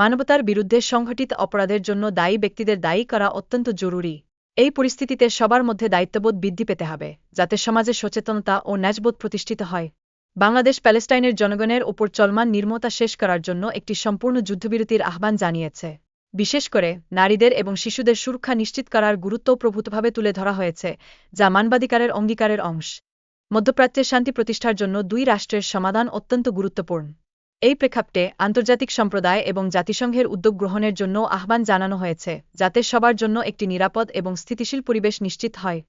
মানবতার বিরুদ্ধে সংঘটিত অপরাধের জন্য দায়ী ব্যক্তিদের দায়ী করা অত্যন্ত জরুরি এই পরিস্থিতিতে সবার মধ্যে দায়িত্ববোধ বৃদ্ধি পেতে হবে যাতে সমাজে সচেতনতা ও ন্যাজবোধ প্রতিষ্ঠিত হয় বাংলাদেশ প্যালেস্টাইনের জনগণের ওপর চলমান নির্মতা শেষ করার জন্য একটি সম্পূর্ণ যুদ্ধবিরতির আহ্বান জানিয়েছে বিশেষ করে নারীদের এবং শিশুদের সুরক্ষা নিশ্চিত করার গুরুত্ব প্রভূতভাবে তুলে ধরা হয়েছে যা মানবাধিকারের অঙ্গীকারের অংশ মধ্যপ্রাচ্যের শান্তি প্রতিষ্ঠার জন্য দুই রাষ্ট্রের সমাধান অত্যন্ত গুরুত্বপূর্ণ এই প্রেক্ষাপটে আন্তর্জাতিক সম্প্রদায় এবং জাতিসংঘের উদ্যোগ গ্রহণের জন্য আহ্বান জানানো হয়েছে যাতে সবার জন্য একটি নিরাপদ এবং স্থিতিশীল পরিবেশ নিশ্চিত হয়